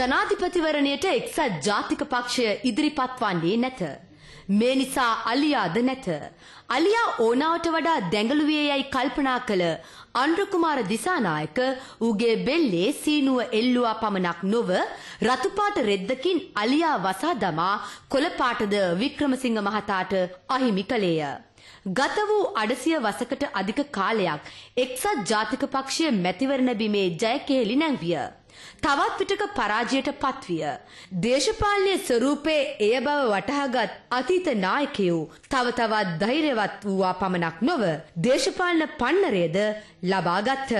ජනාධිපතිවරණයට එක්සත් ජාතික පක්ෂය ඉදිරිපත් වන්නේ නැත. මේ නිසා අලියාද නැත. අලියා ඕනාවට වඩා දැඟලුවේ යයි කල්පනා කළ අන්රකුමාර දිසානායක ඌගේ බෙල්ලේ සීනුව එල්ලුවා පමණක් නොව රතුපාට රෙද්දකින් අලියා වසා දමා කොළපාටද වික්‍රමසිංහ මහතාට අහිමි කළේය. ගත වූ අඩසිය වසකට අධික කාලයක් එක්සත් ජාතික පක්ෂය මැතිවරණ බිමේ ජයකේලි නැංවිය. තවත් විටක පරාජයට පත්විය. දේශපාලනය ස්වරූපයේ එය බව වටහාගත් අතීත නායකයෝ තව තවත් ධෛර්යවත් වූවා පමණක් නොව දේශපාලන පන්නරයද ලබාගත්හ.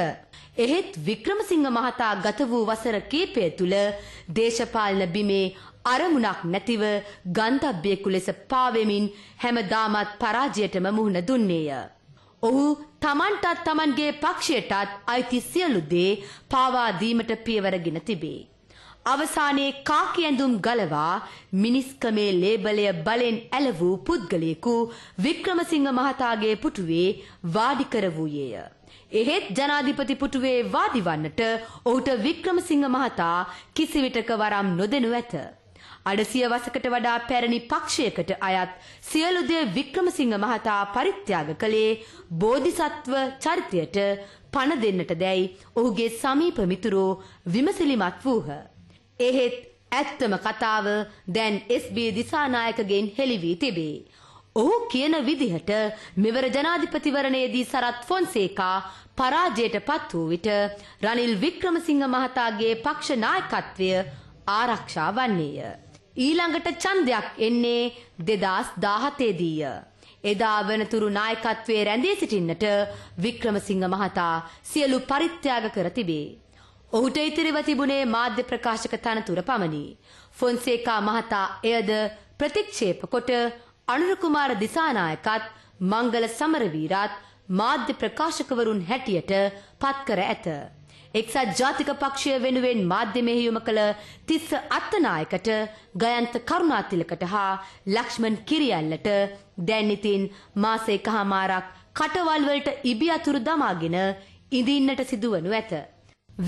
එහෙත් වික්‍රමසිංහ මහතා ගත වූ වසර කීපය තුළ දේශපාලන බිමේ අරමුණක් නැතිව ගන්තබ්බයෙකු ලෙස පාවෙමින් හැමදාමත් පරාජයටම මුහුණ දුන්නේය. ඔහු තමන්ටත් තමන්ගේ පක්ෂයටත් අයිති සියලු දේ පාවා දීමට පියවරගෙන තිබේ. අවසානයේ කාකි ඇඳුම් ගලවා මිනිස්කමේ ලේබලය බලෙන් ඇල වූ පුද්ගලයෙකු වික්‍රමසිංහ මහතාගේ පුටුවේ වාඩි කර වූයේය. එහෙත් ජනාධිපති පුටුවේ වාඩි වන්නට ඔහුට වික්‍රමසිංහ මහතා කිසිවිටක වරම් නොදෙනු ඇත. අඩසිය වසකට වඩා පැරණි පක්ෂයකට අයත් සියලුදේ වික්‍රමසිංහ මහතා පරිත්‍යාග කළේ බෝධිසත්ව චරිතයට පණ දෙන්නට දැයි ඔහුගේ සමීප මිතුරෝ විමසිලිමත් වූහ. එහෙත් ඇත්තම කතාව දැන් SB දිසානායකගෙන් හෙළි වී තිබේ. ඔහු කියන විදිහට මෙවර ජනාධිපතිවරණයේදී සරත් ෆොන්සේකා පරාජයට පත් වූ විට රනිල් වික්‍රමසිංහ මහතාගේ පක්ෂ නායකත්වය ආරක්ෂා වන්නේය. ඊළඟට ඡන්දයක් එන්නේ 2017 දීය. එදා වනතුරු නායකත්වයේ රැඳී සිටින්නට වික්‍රමසිංහ මහතා සියලු පරිත්‍යාග කර තිබේ. ඔහුට ඉතිරිව තිබුණේ මාධ්‍ය ප්‍රකාශක තනතුර පමණි. ෆොන්සේකා මහතා එයද ප්‍රතික්ෂේප කොට අනුර කුමාර දිසානායකත් මංගල සමරවීරත් මාධ්‍ය ප්‍රකාශකවරුන් හැටියට පත් කර ඇත. එක්සත් ජාතික පක්ෂය වෙනුවෙන් මාධ්‍ය මෙහෙයුම කළ තිස්ස අත්තනායකට ගයන්ත කරුණාතිලකට හා ලක්ෂ්මන් කිරියල්ලට දැන් ඉතින් මාස එකහමාරක් කටවල් වලට ඉබි අතුරු දමාගෙන ඉඳින්නට සිදුවනු ඇත.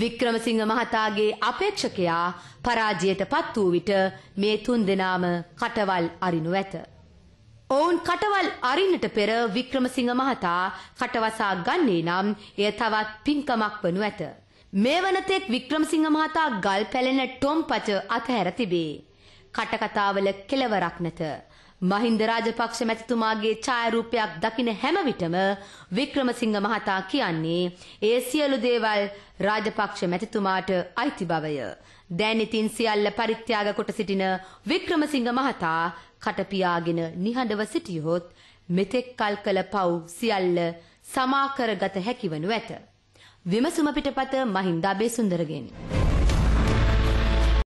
වික්‍රමසිංහ මහතාගේ අපේක්ෂකයා පරාජයට පත් වූ විට මේ තුන්දෙනාම කටවල් අරිනු ඇත. ඔවුන් කටවල් අරින්නට පෙර වික්‍රමසිංහ මහතා කටවසා ගන්නේ නම් එය තවත් පින්කමක් වනු ඇත. මේ වනතෙක් වික්‍රමසිංහ මහතා ගල් පැලෙන ටොම් පච අතහැර තිබේ. කටකතාවල කෙලවරක් නැත. මහින්ද රාජපක්ෂ මැතිතුමාගේ ඡායාරූපයක් දකින හැම විටම වික්‍රමසිංහ මහතා කියන්නේ ඒ සියලු දේවල් රාජපක්ෂ මැතිතුමාට අයිති බවය. දැන් ඉතින් සියල්ල පරිත්‍යාග කොට සිටින වික්‍රමසිංහ මහතා කටපියාගෙන නිහඬව සිටියොත් මෙතෙක් කල් කළ පව් සියල්ල සමා කරගත හැකි වනු ඇත. විමසුම පිටපත මහින්දා බේසුන්දරගෙන්.